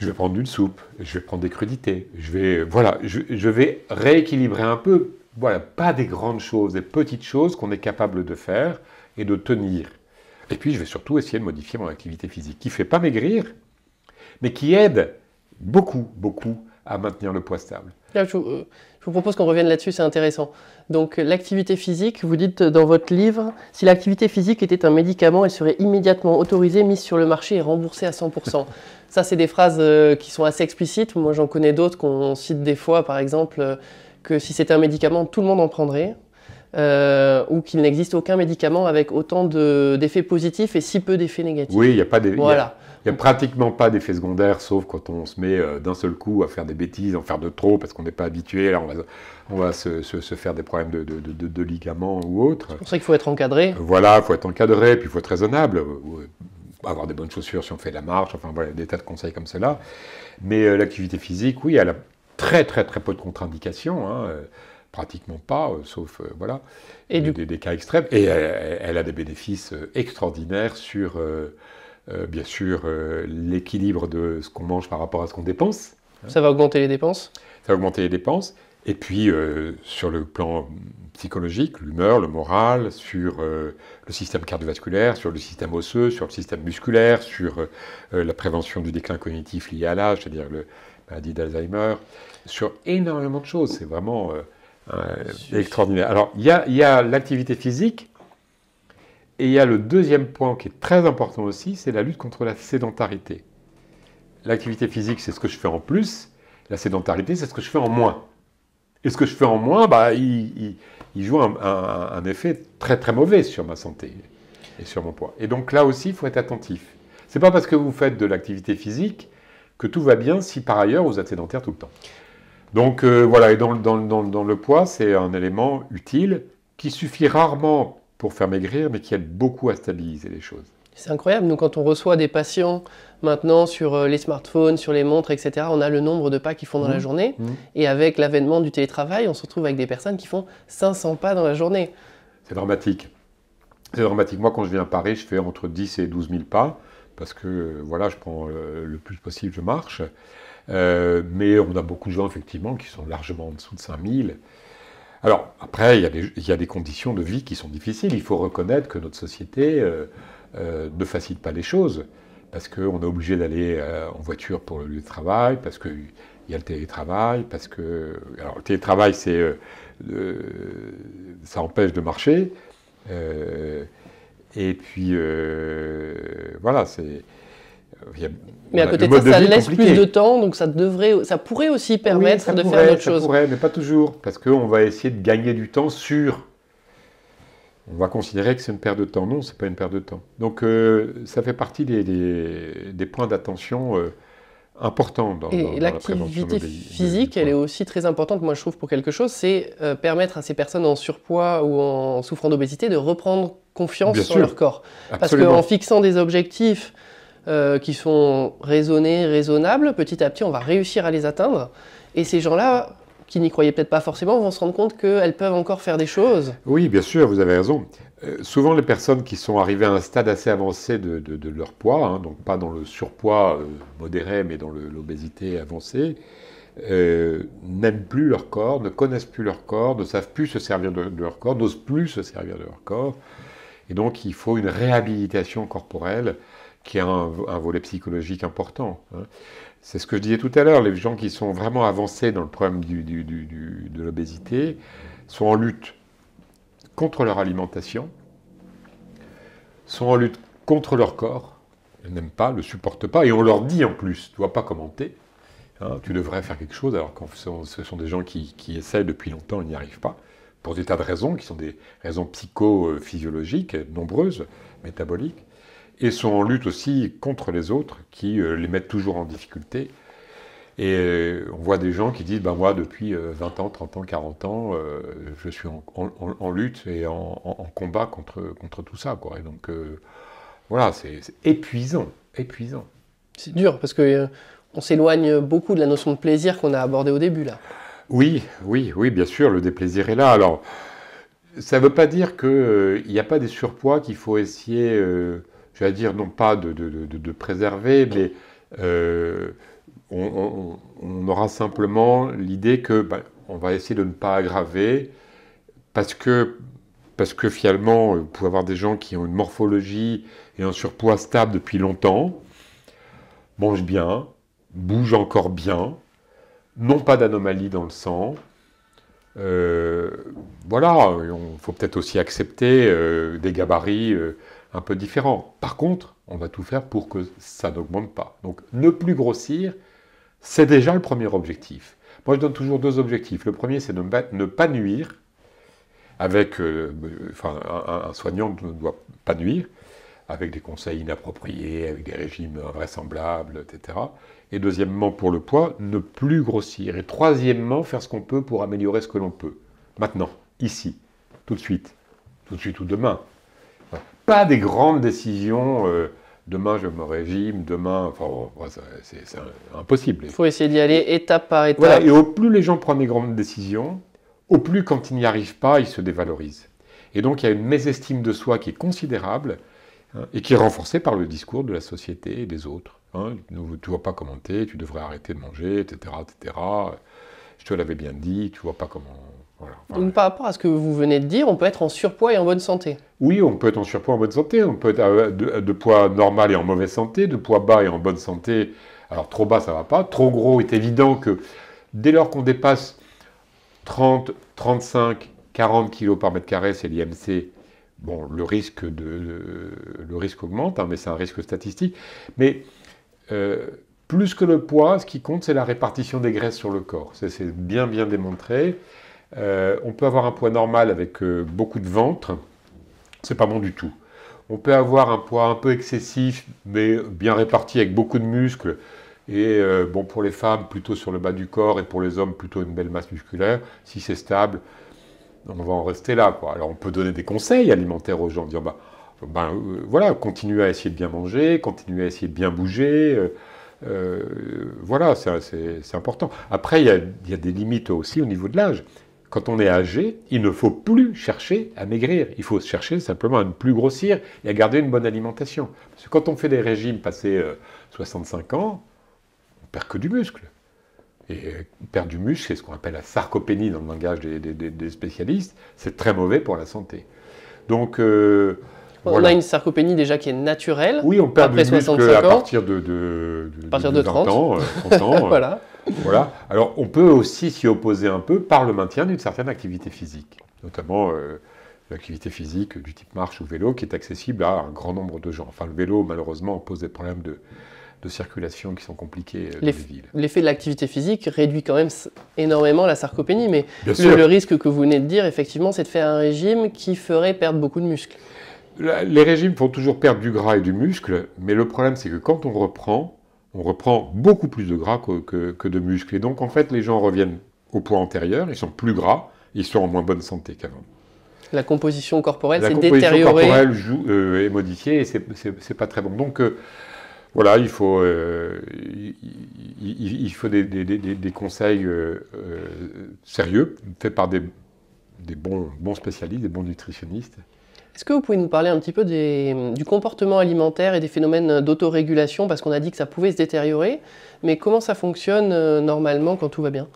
je vais prendre une soupe, je vais prendre des crudités, je vais, voilà, je, vais rééquilibrer un peu, voilà, pas des grandes choses, des petites choses qu'on est capable de faire et de tenir. Et puis, je vais surtout essayer de modifier mon activité physique, qui ne fait pas maigrir, mais qui aide beaucoup, beaucoup à maintenir le poids stable. Euh, je vous propose qu'on revienne là-dessus, c'est intéressant. Donc l'activité physique, vous dites dans votre livre, si l'activité physique était un médicament, elle serait immédiatement autorisée, mise sur le marché et remboursée à 100%. Ça, c'est des phrases euh, qui sont assez explicites. Moi, j'en connais d'autres qu'on cite des fois, par exemple, euh, que si c'était un médicament, tout le monde en prendrait. Euh, ou qu'il n'existe aucun médicament avec autant d'effets positifs et si peu d'effets négatifs. Oui, il n'y a pas Il a, pratiquement pas d'effets secondaires, sauf quand on se met euh, d'un seul coup à faire des bêtises, en faire de trop, parce qu'on n'est pas habitué. Là, on va, se, faire des problèmes de, ligaments ou autre. C'est pour ça qu'il faut être encadré. Euh, voilà, il faut être encadré, puis il faut être raisonnable avoir des bonnes chaussures si on fait de la marche, enfin voilà, des tas de conseils comme cela. Mais l'activité physique, oui, elle a très très très peu de contre-indications. Hein, pratiquement pas, euh, sauf euh, voilà, et des, cas extrêmes. Et elle, a des bénéfices euh, extraordinaires sur, bien sûr, l'équilibre de ce qu'on mange par rapport à ce qu'on dépense. Ça va augmenter les dépenses Ça va augmenter les dépenses. Et puis, sur le plan psychologique, l'humeur, le moral, sur le système cardiovasculaire, sur le système osseux, sur le système musculaire, sur la prévention du déclin cognitif lié à l'âge, c'est-à-dire la maladie d'Alzheimer, sur énormément de choses. C'est vraiment extraordinaire. Alors, il y a, l'activité physique, et il y a le deuxième point qui est très important aussi, c'est la lutte contre la sédentarité. L'activité physique, c'est ce que je fais en plus. La sédentarité, c'est ce que je fais en moins. Et ce que je fais en moins, bah, il, joue un, effet très très mauvais sur ma santé et sur mon poids. Et donc là aussi, il faut être attentif. C'est pas parce que vous faites de l'activité physique que tout va bien si par ailleurs vous êtes sédentaire tout le temps. Donc euh, voilà, et dans, le poids, c'est un élément utile qui suffit rarement pour faire maigrir, mais qui aide beaucoup à stabiliser les choses. C'est incroyable, nous quand on reçoit des patients maintenant sur euh, les smartphones, sur les montres, etc., on a le nombre de pas qu'ils font dans la mmh. journée. Mmh. Et avec l'avènement du télétravail, on se retrouve avec des personnes qui font 500 pas dans la journée. C'est dramatique. C'est dramatique. Moi quand je viens à Paris, je fais entre 10 et 12 000 pas, parce que euh, voilà, je prends le plus possible, je marche. Euh, mais on a beaucoup de gens, effectivement, qui sont largement en dessous de 5000. Alors, après, il y, a des, conditions de vie qui sont difficiles. Il faut reconnaître que notre société euh, euh, ne facilite pas les choses, parce qu'on est obligé d'aller en voiture pour le lieu de travail, parce qu'il y a le télétravail, parce que... Alors, le télétravail, c'est... ça empêche de marcher. et puis, voilà, c'est... Euh, mais à côté de ça, ça laisse plus de temps, donc ça, devrait, ça pourrait aussi permettre de faire d'autres choses. Ça pourrait, mais pas toujours, parce qu'on va essayer de gagner du temps sur. On va considérer que c'est une perte de temps. Non, c'est pas une perte de temps. Donc euh, ça fait partie des, points d'attention. Euh, importants. dans, et dans, l'activité physique, elle est aussi très importante, moi je trouve, pour quelque chose, c'est permettre à ces personnes en surpoids ou en souffrant d'obésité de reprendre confiance sur leur corps. Parce qu'en fixant des objectifs euh, qui sont raisonnés, raisonnables, petit à petit on va réussir à les atteindre. Et ces gens-là, qui n'y croyaient peut-être pas forcément, vont se rendre compte qu'elles peuvent encore faire des choses. Oui, bien sûr, vous avez raison. Euh, souvent, les personnes qui sont arrivées à un stade assez avancé de, leur poids, hein, donc pas dans le surpoids euh, modéré, mais dans l'obésité avancée, n'aiment plus leur corps, ne connaissent plus leur corps, ne savent plus se servir de leur corps, n'osent plus se servir de leur corps. Et donc, il faut une réhabilitation corporelle qui a un, volet psychologique important. Hein. C'est ce que je disais tout à l'heure, les gens qui sont vraiment avancés dans le problème de l'obésité sont en lutte contre leur alimentation, sont en lutte contre leur corps, ils n'aiment pas, le supportent pas, et on leur dit en plus, tu ne dois pas commenter, hein, tu devrais faire quelque chose, alors que ce sont des gens qui, qui essaient depuis longtemps ils n'y arrivent pas, pour des tas de raisons, qui sont des raisons psychophysiologiques, euh, nombreuses, métaboliques et sont en lutte aussi contre les autres qui euh, les mettent toujours en difficulté. Et euh, on voit des gens qui disent, ben moi depuis 20 euh, ans, 30 ans, 40 ans, je suis en, lutte et en, combat contre, contre tout ça. Quoi. Et donc voilà, c'est épuisant, épuisant. C'est dur parce que on s'éloigne beaucoup de la notion de plaisir qu'on a abordée au début là. Oui, oui, oui, bien sûr, le déplaisir est là. Alors, ça ne veut pas dire qu'il n'y a pas des surpoids qu'il faut essayer tu vas dire, non pas de, préserver, mais euh, on, aura simplement l'idée que ben, on va essayer de ne pas aggraver, parce que, parce que finalement, euh, vous pouvez avoir des gens qui ont une morphologie et un surpoids stable depuis longtemps, mangent bien, bougent encore bien, n'ont pas d'anomalie dans le sang. Euh, voilà, il faut peut-être aussi accepter des gabarits un peu différent. Par contre, on va tout faire pour que ça n'augmente pas. Donc ne plus grossir, c'est déjà le premier objectif. Moi, je donne toujours deux objectifs. Le premier, c'est de ne pas nuire, avec, euh, euh, enfin, un, un, soignant ne doit pas nuire, avec des conseils inappropriés, avec des régimes invraisemblables, etc. Et deuxièmement, pour le poids, ne plus grossir. Et troisièmement, faire ce qu'on peut pour améliorer ce que l'on peut. Maintenant, ici, tout de suite, tout de suite ou demain pas des grandes décisions. Euh, demain je me régime, demain, enfin, c'est impossible. Il faut essayer d'y aller étape par étape. Voilà, et au plus les gens prennent des grandes décisions, au plus quand ils n'y arrivent pas, ils se dévalorisent. Et donc il y a une mésestime de soi qui est considérable hein, et qui est renforcée par le discours de la société et des autres. Hein. Tu ne vois pas commenter, tu devrais arrêter de manger, etc., etc. Je te l'avais bien dit, tu ne vois pas comment donc par rapport à ce que vous venez de dire, on peut être en surpoids et en bonne santé Oui, on peut être en surpoids et en bonne santé. On peut être euh, de, poids normal et en mauvaise santé, de poids bas et en bonne santé. Alors trop bas, ça va pas. Trop gros, est évident que dès lors qu'on dépasse 30, 35, 40 kg par mètre carré, c'est l'IMC. Bon, le risque, le risque augmente, hein, mais c'est un risque statistique. Mais euh, plus que le poids, ce qui compte, c'est la répartition des graisses sur le corps. C'est bien, bien démontré. Euh, on peut avoir un poids normal avec euh, beaucoup de ventre, c'est pas bon du tout. On peut avoir un poids un peu excessif, mais bien réparti avec beaucoup de muscles. Et euh, bon, pour les femmes, plutôt sur le bas du corps, et pour les hommes, plutôt une belle masse musculaire. Si c'est stable, on va en rester là. Alors, on peut donner des conseils alimentaires aux gens, dire bah, ben, voilà, continuez à essayer de bien manger, continuez à essayer de bien bouger. voilà, c'est important. Après, il y, a des limites aussi au niveau de l'âge quand on est âgé, il ne faut plus chercher à maigrir. Il faut chercher simplement à ne plus grossir et à garder une bonne alimentation. Parce que quand on fait des régimes passés 65 euh, ans, on perd que du muscle. Et euh, perd du muscle, c'est ce qu'on appelle la sarcopénie dans le langage des, spécialistes. C'est très mauvais pour la santé. Donc, euh, on a une sarcopénie déjà qui est naturelle. Oui, on perd après du à partir de, 30 ans. Euh, euh, voilà. Alors, on peut aussi s'y opposer un peu par le maintien d'une certaine activité physique, notamment euh, l'activité physique du type marche ou vélo qui est accessible à un grand nombre de gens. Enfin, le vélo, malheureusement, pose des problèmes de, circulation qui sont compliqués dans les villes. L'effet de l'activité physique réduit quand même énormément la sarcopénie, mais le, risque que vous venez de dire, effectivement, c'est de faire un régime qui ferait perdre beaucoup de muscles. Les régimes font toujours perdre du gras et du muscle, mais le problème c'est que quand on reprend, on reprend beaucoup plus de gras que, de muscle. Et donc en fait, les gens reviennent au poids antérieur, ils sont plus gras, ils sont en moins bonne santé qu'avant. La composition corporelle s'est détériorée. La composition corporelle euh, est modifiée et c'est pas très bon. Donc euh, voilà, il faut, euh, des, conseils sérieux, faits par des, bons spécialistes, des bons nutritionnistes. Est-ce que vous pouvez nous parler un petit peu du comportement alimentaire et des phénomènes d'autorégulation Parce qu'on a dit que ça pouvait se détériorer, mais comment ça fonctionne euh, normalement quand tout va bien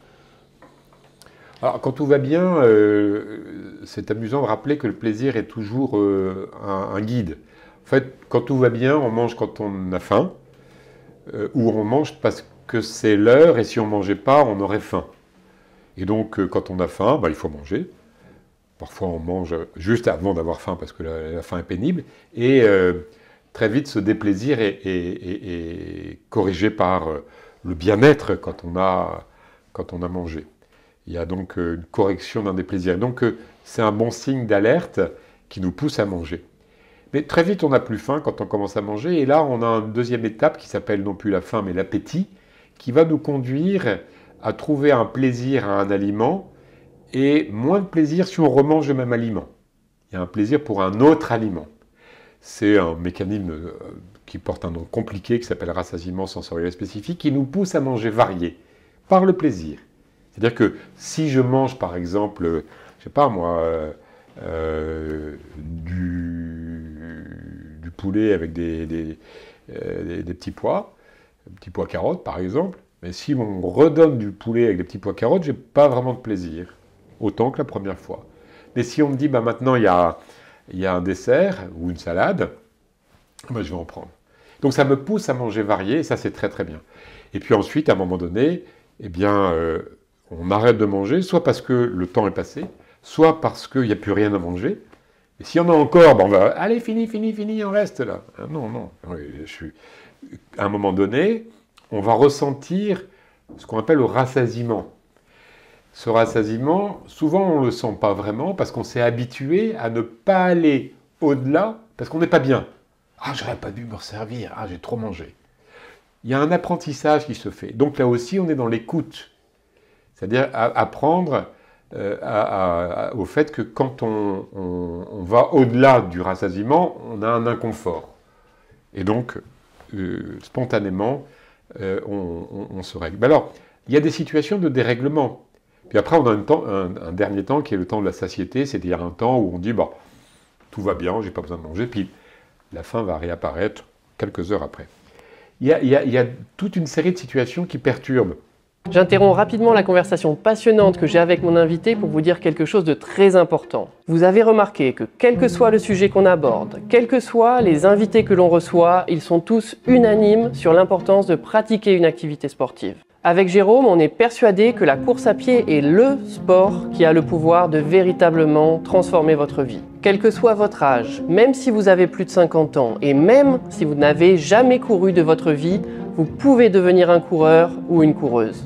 alors, quand tout va bien, euh, c'est amusant de rappeler que le plaisir est toujours euh, un, guide. En fait, quand tout va bien, on mange quand on a faim, ou on mange parce que c'est l'heure, et si on ne mangeait pas, on aurait faim. Et donc, quand on a faim, bah, il faut manger. Parfois, on mange juste avant d'avoir faim parce que la, faim est pénible. Et euh, très vite, ce déplaisir est, corrigé par euh, le bien-être quand, on a, quand on a mangé. Il y a donc euh, une correction d'un déplaisir. Donc, c'est un bon signe d'alerte qui nous pousse à manger. Mais très vite, on n'a plus faim quand on commence à manger. Et là, on a une deuxième étape qui s'appelle non plus la faim, mais l'appétit, qui va nous conduire à trouver un plaisir à un aliment et moins de plaisir si on remange le même aliment. Il y a un plaisir pour un autre aliment. C'est un mécanisme euh, qui porte un nom compliqué qui s'appelle rassasiement sensoriel spécifique qui nous pousse à manger varié par le plaisir. C'est-à-dire que si je mange par exemple, euh, je sais pas moi, euh, du, poulet avec des, petits pois, des petits pois carottes par exemple, mais si on redonne du poulet avec des petits pois carottes, n'ai pas vraiment de plaisir autant que la première fois. Mais si on me dit, bah, maintenant, il y a, y un dessert ou une salade, bah, je vais en prendre. Donc ça me pousse à manger varié, et ça, c'est très très bien. Et puis ensuite, à un moment donné, eh bien, euh, on arrête de manger, soit parce que le temps est passé, soit parce qu'il n'y a plus rien à manger. Et s'il y en a encore, bon bah, on va, allez, fini, fini, fini, on reste là. Ah, non, non. je suis... À un moment donné, on va ressentir ce qu'on appelle le rassasiement ce rassasiement, souvent on ne le sent pas vraiment parce qu'on s'est habitué à ne pas aller au-delà parce qu'on n'est pas bien. Ah, j'aurais pas dû me servir. Ah, j'ai trop mangé. Il y a un apprentissage qui se fait. Donc là aussi, on est dans l'écoute. C'est-à-dire apprendre euh, au fait que quand on, va au-delà du rassasiement, on a un inconfort. Et donc, euh, spontanément, euh, on, se règle. alors, il y a des situations de dérèglement. Et après, on a un, dernier temps qui est le temps de la satiété, c'est-à-dire un temps où on dit, bon, tout va bien, j'ai pas besoin de manger, puis la faim va réapparaître quelques heures après. y a, il y a toute une série de situations qui perturbent. J'interromps rapidement la conversation passionnante que j'ai avec mon invité pour vous dire quelque chose de très important. Vous avez remarqué que quel que soit le sujet qu'on aborde, quels que soient les invités que l'on reçoit, ils sont tous unanimes sur l'importance de pratiquer une activité sportive. Avec Jérôme, on est persuadé que la course à pied est le sport qui a le pouvoir de véritablement transformer votre vie. Quel que soit votre âge, même si vous avez plus de 50 ans et même si vous n'avez jamais couru de votre vie, vous pouvez devenir un coureur ou une coureuse.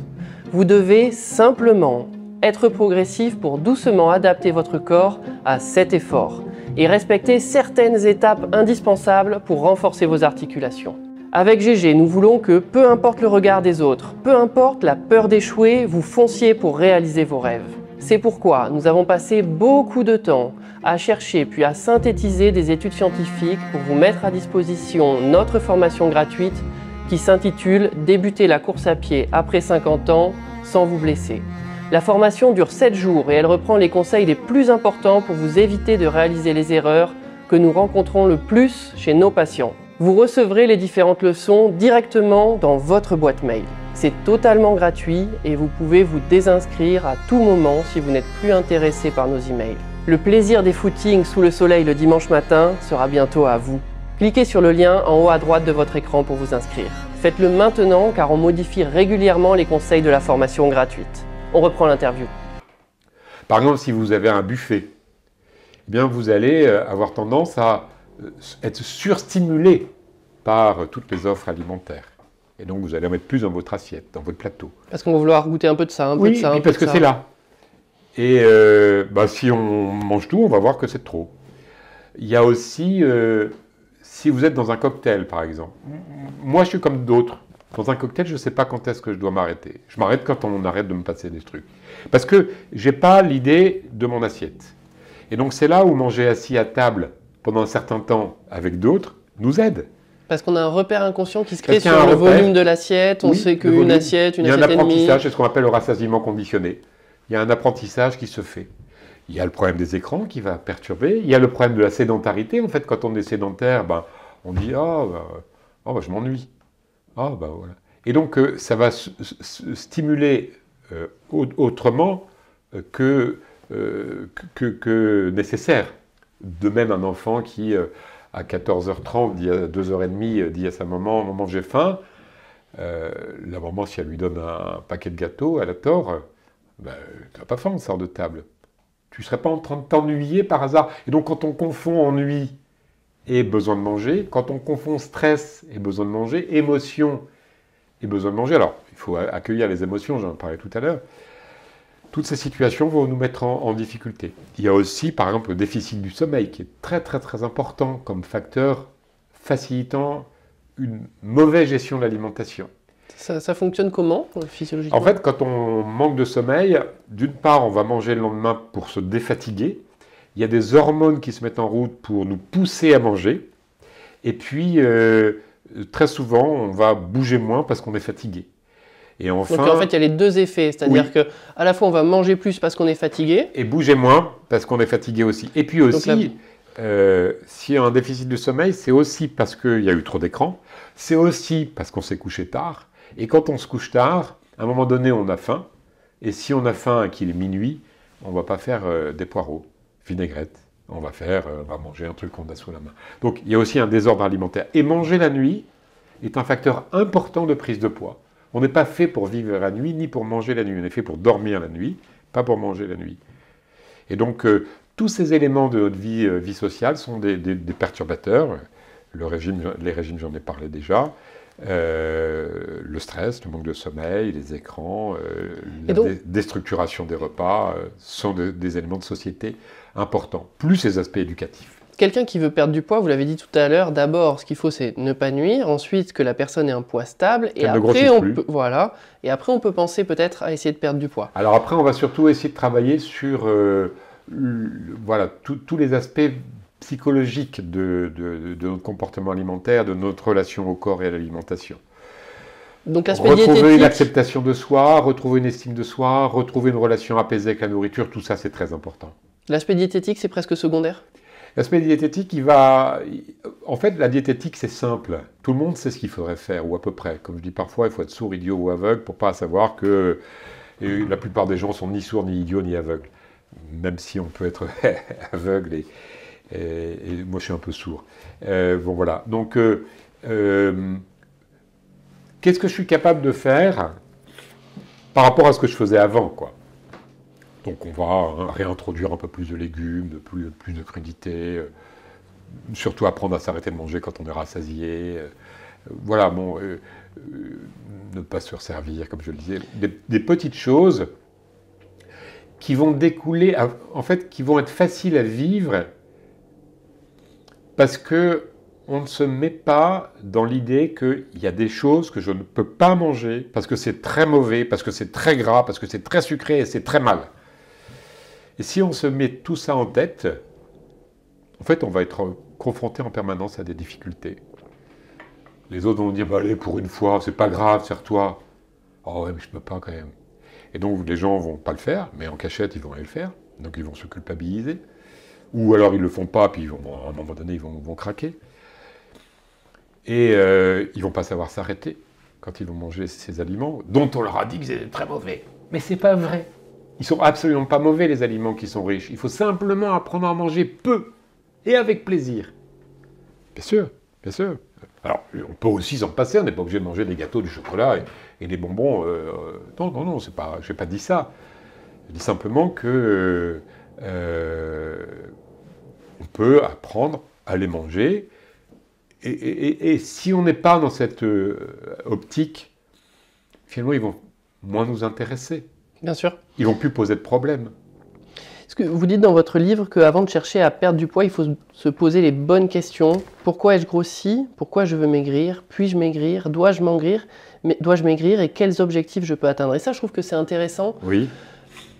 Vous devez simplement être progressif pour doucement adapter votre corps à cet effort et respecter certaines étapes indispensables pour renforcer vos articulations. Avec GG, nous voulons que, peu importe le regard des autres, peu importe la peur d'échouer, vous fonciez pour réaliser vos rêves. C'est pourquoi nous avons passé beaucoup de temps à chercher puis à synthétiser des études scientifiques pour vous mettre à disposition notre formation gratuite qui s'intitule Débuter la course à pied après 50 ans sans vous blesser. La formation dure 7 jours et elle reprend les conseils les plus importants pour vous éviter de réaliser les erreurs que nous rencontrons le plus chez nos patients vous recevrez les différentes leçons directement dans votre boîte mail. C'est totalement gratuit et vous pouvez vous désinscrire à tout moment si vous n'êtes plus intéressé par nos emails. Le plaisir des footings sous le soleil le dimanche matin sera bientôt à vous. Cliquez sur le lien en haut à droite de votre écran pour vous inscrire. Faites-le maintenant car on modifie régulièrement les conseils de la formation gratuite. On reprend l'interview. Par exemple, si vous avez un buffet, eh bien vous allez euh, avoir tendance à euh, être surstimulé par toutes les offres alimentaires. Et donc, vous allez en mettre plus dans votre assiette, dans votre plateau. Parce qu'on va vouloir goûter un peu de ça, un peu de ça. Oui, parce que c'est là. Et euh, bah, si on mange tout, on va voir que c'est trop. Il y a aussi, euh, si vous êtes dans un cocktail, par exemple. Moi, je suis comme d'autres. Dans un cocktail, je ne sais pas quand est-ce que je dois m'arrêter. Je m'arrête quand on arrête de me passer des trucs. Parce que je n'ai pas l'idée de mon assiette. Et donc, c'est là où manger assis à table, pendant un certain temps avec d'autres, nous aide. Parce qu'on a un repère inconscient qui se crée sur le volume de l'assiette. On sait qu'une assiette, une assiette Il y a un apprentissage, c'est ce qu'on appelle le rassasiement conditionné. Il y a un apprentissage qui se fait. Il y a le problème des écrans qui va perturber. Il y a le problème de la sédentarité. En fait, quand on est sédentaire, ben, on dit Ah, oh, je m'ennuie. Ah, ben, et donc, euh, ça va stimuler euh, autrement euh, que, que, nécessaire de même un enfant qui, euh, à 14h30, à 2h30, euh, dit à sa maman, maman j'ai faim, euh, la maman, si elle lui donne un, paquet de gâteaux, elle a tort, ben, Tu n'as pas faim, on sort de table. Tu ne serais pas en train de t'ennuyer par hasard. Et donc quand on confond ennui et besoin de manger, quand on confond stress et besoin de manger, émotion et besoin de manger, alors il faut accueillir les émotions, j'en parlais tout à l'heure, toutes ces situations vont nous mettre en, difficulté. Il y a aussi, par exemple, le déficit du sommeil, qui est très très très important comme facteur facilitant une mauvaise gestion de l'alimentation. Ça, fonctionne comment euh, physiologiquement En fait, quand on manque de sommeil, d'une part, on va manger le lendemain pour se défatiguer. Il y a des hormones qui se mettent en route pour nous pousser à manger. Et puis, euh, très souvent, on va bouger moins parce qu'on est fatigué. Donc en fait, il y a les deux effets, c'est-à-dire que à la fois on va manger plus parce qu'on est fatigué et bouger moins parce qu'on est fatigué aussi. Et puis aussi, euh, s'il y a un déficit de sommeil, c'est aussi parce qu'il y a eu trop d'écran, c'est aussi parce qu'on s'est couché tard. Et quand on se couche tard, à un moment donné, on a faim. Et si on a faim qu'il est minuit, on va pas faire euh, des poireaux, vinaigrette. On va faire, euh, on va manger un truc qu'on a sous la main. Donc il y a aussi un désordre alimentaire. Et manger la nuit est un facteur important de prise de poids. On n'est pas fait pour vivre la nuit ni pour manger la nuit. On est fait pour dormir la nuit, pas pour manger la nuit. Et donc, euh, tous ces éléments de notre vie, euh, sociale sont des, perturbateurs. Le régime, les régimes, j'en ai parlé déjà. Euh, le stress, le manque de sommeil, les écrans, la déstructuration des repas sont des éléments de société importants, plus les aspects éducatifs. Quelqu'un qui veut perdre du poids, vous l'avez dit tout à l'heure, d'abord, ce qu'il faut, c'est ne pas nuire. Ensuite, que la personne ait un poids stable. Et après, on peut, voilà. Et après, on peut penser peut-être à essayer de perdre du poids. Alors après, on va surtout essayer de travailler sur euh, voilà, tous les aspects psychologiques de, notre comportement alimentaire, de notre relation au corps et à l'alimentation. Donc Retrouver une acceptation de soi, retrouver une estime de soi, retrouver une relation apaisée avec la nourriture, tout ça, c'est très important. L'aspect diététique, c'est presque secondaire L'aspect diététique, il va. En fait, la diététique, c'est simple. Tout le monde sait ce qu'il faudrait faire, ou à peu près. Comme je dis parfois, il faut être sourd, idiot ou aveugle pour ne pas savoir que la plupart des gens sont ni sourds, ni idiots, ni aveugles. Même si on peut être aveugle et, moi je suis un peu sourd. Euh, bon voilà. Donc, euh, euh, qu'est-ce que je suis capable de faire par rapport à ce que je faisais avant, quoi donc on va réintroduire un peu plus de légumes, de plus, de crudités, euh, surtout apprendre à s'arrêter de manger quand on est rassasié. Euh, voilà, bon, euh, ne pas se resservir comme je le disais, des, petites choses qui vont découler, en fait, qui vont être faciles à vivre parce que on ne se met pas dans l'idée qu'il y a des choses que je ne peux pas manger parce que c'est très mauvais, parce que c'est très gras, parce que c'est très sucré et c'est très mal. Et si on se met tout ça en tête, en fait, on va être confronté en permanence à des difficultés. Les autres vont dire, bah, allez, pour une fois, c'est pas grave, serre-toi. Oh ah ouais, mais je peux pas quand même. Et donc, les gens vont pas le faire, mais en cachette, ils vont aller le faire. Donc, ils vont se culpabiliser. Ou alors, ils le font pas, puis vont, à un moment donné, ils vont, craquer. Et euh, ils vont pas savoir s'arrêter quand ils vont manger ces aliments, dont on leur a dit que c'était très mauvais. Mais c'est pas vrai. Ils ne sont absolument pas mauvais les aliments qui sont riches. Il faut simplement apprendre à manger peu et avec plaisir. Bien sûr, bien sûr. Alors, on peut aussi s'en passer, on n'est pas obligé de manger des gâteaux, du chocolat et, des bonbons. Euh, euh, non, non, non, pas, je n'ai pas dit ça. Je dis simplement que euh, on peut apprendre à les manger. Et, si on n'est pas dans cette optique, finalement, ils vont moins nous intéresser. Bien sûr. Ils ont pu poser de problème. Est-ce que vous dites dans votre livre qu'avant de chercher à perdre du poids, il faut se poser les bonnes questions Pourquoi ai-je grossi Pourquoi je veux maigrir Puis-je maigrir Dois-je maigrir Dois-je maigrir Et quels objectifs je peux atteindre Et ça, je trouve que c'est intéressant. Oui.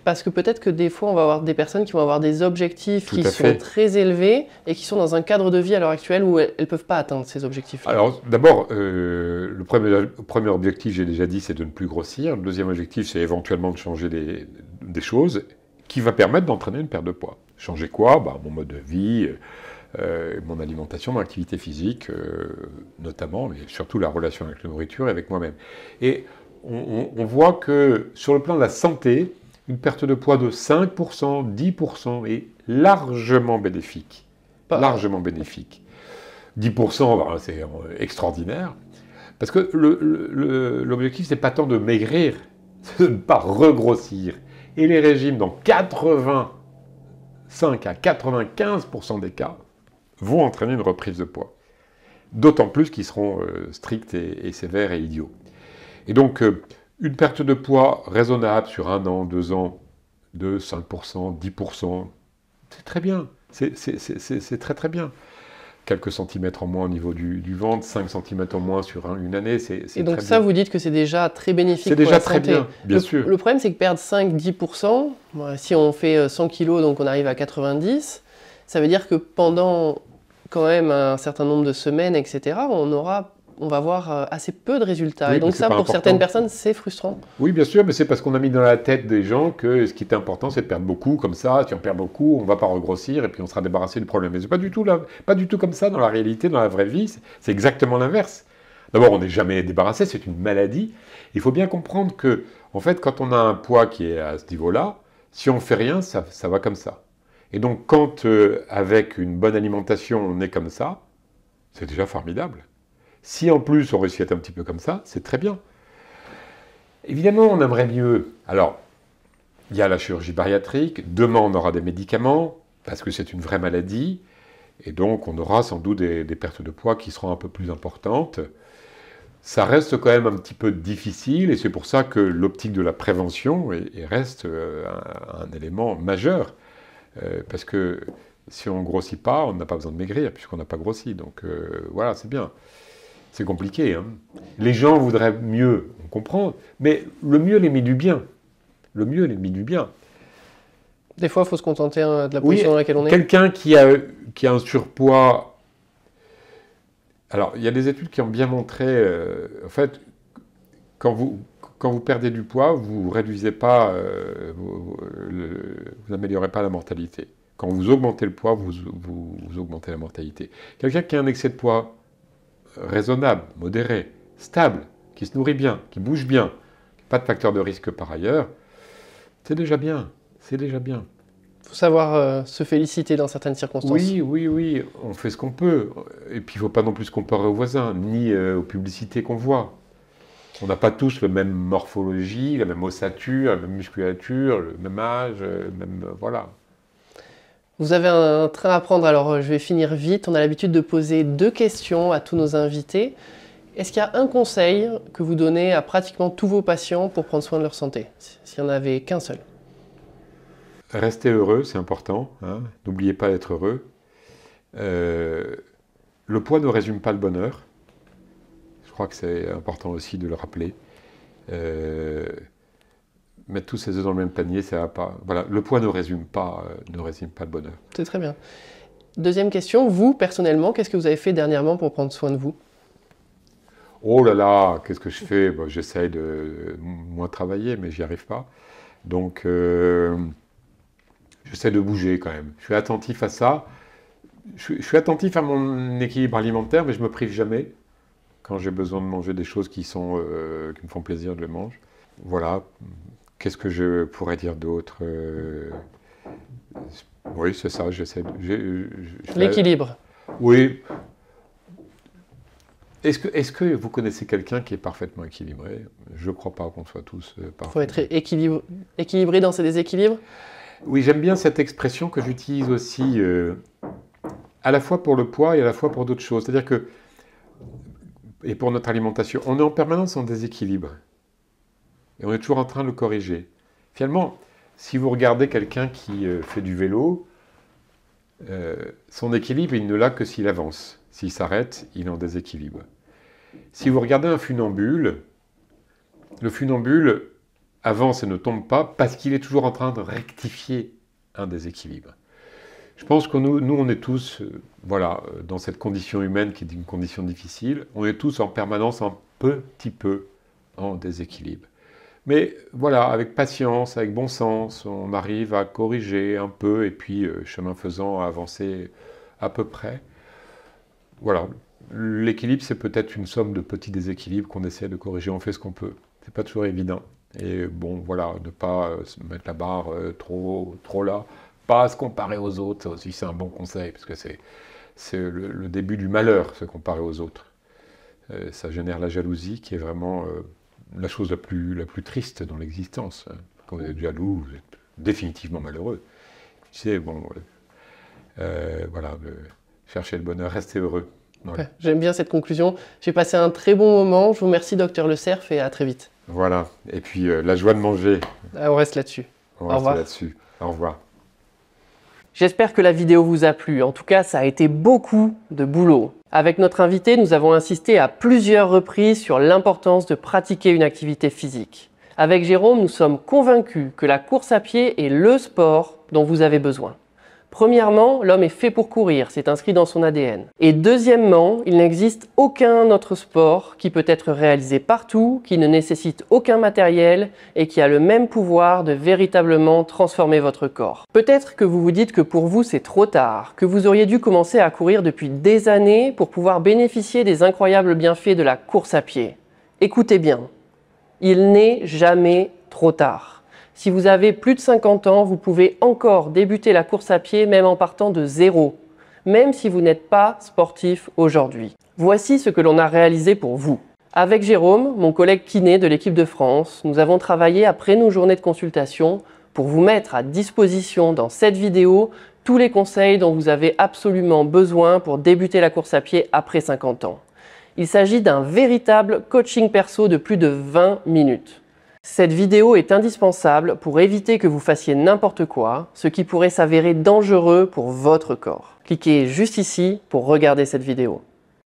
Parce que peut-être que des fois, on va avoir des personnes qui vont avoir des objectifs qui sont très élevés et qui sont dans un cadre de vie à l'heure actuelle où elles ne peuvent pas atteindre ces objectifs. -là. Alors, d'abord, euh, le premier, objectif, j'ai déjà dit, c'est de ne plus grossir. Le deuxième objectif, c'est éventuellement de changer des, choses qui va permettre d'entraîner une perte de poids. Changer quoi bah, Mon mode de vie, euh, euh, mon alimentation, mon activité physique, notamment, mais surtout la relation avec la nourriture et avec moi-même. Et on, voit que sur le plan de la santé, une perte de poids de 5%, 10% est largement bénéfique. Largement bénéfique. 10%, bah, c'est euh, extraordinaire. Parce que l'objectif, c'est pas tant de maigrir, c'est de ne pas regrossir. Et les régimes, dans 85 à 95% des cas, vont entraîner une reprise de poids. D'autant plus qu'ils seront euh, stricts et, sévères et idiots. Et donc, euh, une perte de poids raisonnable sur un an, deux ans, de 5%, 10%, c'est très bien. C'est très très bien. Quelques centimètres en moins au niveau du, ventre, 5 centimètres en moins sur une année, c'est Et donc ça, vous dites que c'est déjà très bénéfique C'est déjà très bien, bien sûr. Le problème, c'est que perdre 5-10%, si on fait 100 euh, kilos, donc on arrive à 90, ça veut dire que pendant quand même un certain nombre de semaines, etc., on aura on va voir euh, assez peu de résultats. et donc ça, pour certaines personnes, c'est frustrant. Oui, bien sûr, mais c'est parce qu'on a mis dans la tête des gens que ce qui est important, c'est de perdre beaucoup, comme ça, si on perd beaucoup, on ne va pas regrossir et puis on sera débarrassé du problème. Mais ce n'est pas, du tout pas du tout comme ça dans la réalité, dans la vraie vie, c'est exactement l'inverse. D'abord, on n'est jamais débarrassé, c'est une maladie. Il faut bien comprendre que, en fait, quand on a un poids qui est à ce niveau-là, si on ne fait rien, ça, va comme ça. Et donc, quand euh, avec une bonne alimentation, on est comme ça, c'est déjà formidable. Si en plus on réussit à être un petit peu comme ça, c'est très bien. Évidemment, on aimerait mieux. Alors, il y a la chirurgie bariatrique, demain on aura des médicaments, parce que c'est une vraie maladie, et donc on aura sans doute des, pertes de poids qui seront un peu plus importantes. Ça reste quand même un petit peu difficile, et c'est pour ça que l'optique de la prévention reste euh, un, élément majeur, euh, parce que si on ne grossit pas, on n'a pas besoin de maigrir, puisqu'on n'a pas grossi, donc euh, voilà, c'est bien c'est compliqué. Hein. Les gens voudraient mieux, on comprend, mais le mieux, l'ennemi du bien. Le mieux, l'ennemi du bien. Des fois, il faut se contenter hein, de la position dans laquelle on est. Quelqu'un qui a, qui a un surpoids. Alors, il y a des études qui ont bien montré, euh, en fait, quand vous, quand vous perdez du poids, vous réduisez pas, euh, vous, n'améliorez pas la mortalité. Quand vous augmentez le poids, vous augmentez la mortalité. Quelqu'un qui a un excès de poids, raisonnable, modéré, stable, qui se nourrit bien, qui bouge bien, pas de facteur de risque par ailleurs, c'est déjà bien. C'est déjà bien. Il faut savoir euh, se féliciter dans certaines circonstances. Oui, oui, oui, on fait ce qu'on peut. Et puis il ne faut pas non plus se comparer aux voisins, ni euh, aux publicités qu'on voit. On n'a pas tous la même morphologie, la même ossature, la même musculature, le même âge, le euh, même. Voilà. Vous avez un train à prendre, alors euh, je vais finir vite. On a l'habitude de poser deux questions à tous nos invités. Est-ce qu'il y a un conseil que vous donnez à pratiquement tous vos patients pour prendre soin de leur santé, s'il n'y en avait qu'un seul Restez heureux, c'est important. Hein. N'oubliez pas d'être heureux. Euh, le poids ne résume pas le bonheur. Je crois que c'est important aussi de le rappeler. Euh, mettre tous ces œufs dans le même panier, ça va pas. Voilà, le poids ne résume pas, euh, ne résume pas le bonheur. C'est très bien. Deuxième question, vous personnellement, qu'est-ce que vous avez fait dernièrement pour prendre soin de vous Oh là là, qu'est-ce que je fais J'essaie bah, J'essaye de moins travailler, mais j'y arrive pas. Donc, euh, j'essaie de bouger quand même. Je suis attentif à ça. Je, suis attentif à mon équilibre alimentaire, mais je me prive jamais. Quand j'ai besoin de manger des choses qui, sont, euh, qui me font plaisir, je les mange. Voilà, Qu'est-ce que je pourrais dire d'autre euh, Oui, c'est ça, j'essaie L'équilibre. Oui. Est-ce que, est que, vous connaissez quelqu'un qui est parfaitement équilibré Je ne crois pas qu'on soit tous parfaits. Euh, Il faut être équilibré, dans ses déséquilibres Oui, j'aime bien cette expression que j'utilise aussi euh, à la fois pour le poids et à la fois pour d'autres choses. C'est-à-dire que, et pour notre alimentation, on est en permanence en déséquilibre et on est toujours en train de le corriger. Finalement, si vous regardez quelqu'un qui euh, fait du vélo, euh, son équilibre, il ne l'a que s'il avance. S'il s'arrête, il est en déséquilibre. Si vous regardez un funambule, le funambule avance et ne tombe pas parce qu'il est toujours en train de rectifier un déséquilibre. Je pense que nous, nous on est tous euh, voilà, dans cette condition humaine qui est une condition difficile, on est tous en permanence un petit peu en déséquilibre. Mais voilà, avec patience, avec bon sens, on arrive à corriger un peu et puis, euh, chemin faisant, à avancer à peu près. Voilà, l'équilibre, c'est peut-être une somme de petits déséquilibres qu'on essaie de corriger, on fait ce qu'on peut. C'est pas toujours évident. Et bon, voilà, ne pas euh, se mettre la barre euh, trop, trop là, pas se comparer aux autres, ça aussi c'est un bon conseil, parce que c'est le, le début du malheur, se comparer aux autres. ça génère la jalousie qui est vraiment la chose la plus, la plus triste dans l'existence. Hein. Quand vous êtes jaloux, vous êtes définitivement malheureux. Tu bon, euh, voilà, le, euh, le bonheur, Restez heureux. J'aime bien cette conclusion. J'ai passé un très bon moment. Je vous remercie, docteur Le Cerf, et à très vite. Voilà. Et puis, euh, la joie de manger. Ah, on reste là-dessus. On Au reste là-dessus. Au revoir. J'espère que la vidéo vous a plu, en tout cas ça a été beaucoup de boulot. Avec notre invité, nous avons insisté à plusieurs reprises sur l'importance de pratiquer une activité physique. Avec Jérôme, nous sommes convaincus que la course à pied est le sport dont vous avez besoin. Premièrement, l'homme est fait pour courir, c'est inscrit dans son ADN. Et deuxièmement, il n'existe aucun autre sport qui peut être réalisé partout, qui ne nécessite aucun matériel et qui a le même pouvoir de véritablement transformer votre corps. Peut-être que vous vous dites que pour vous c'est trop tard, que vous auriez dû commencer à courir depuis des années pour pouvoir bénéficier des incroyables bienfaits de la course à pied. Écoutez bien, il n'est jamais trop tard. Si vous avez plus de 50 ans, vous pouvez encore débuter la course à pied même en partant de zéro, même si vous n'êtes pas sportif aujourd'hui. Voici ce que l'on a réalisé pour vous. Avec Jérôme, mon collègue kiné de l'équipe de France, nous avons travaillé après nos journées de consultation pour vous mettre à disposition dans cette vidéo tous les conseils dont vous avez absolument besoin pour débuter la course à pied après 50 ans. Il s'agit d'un véritable coaching perso de plus de 20 minutes. Cette vidéo est indispensable pour éviter que vous fassiez n'importe quoi, ce qui pourrait s'avérer dangereux pour votre corps. Cliquez juste ici pour regarder cette vidéo.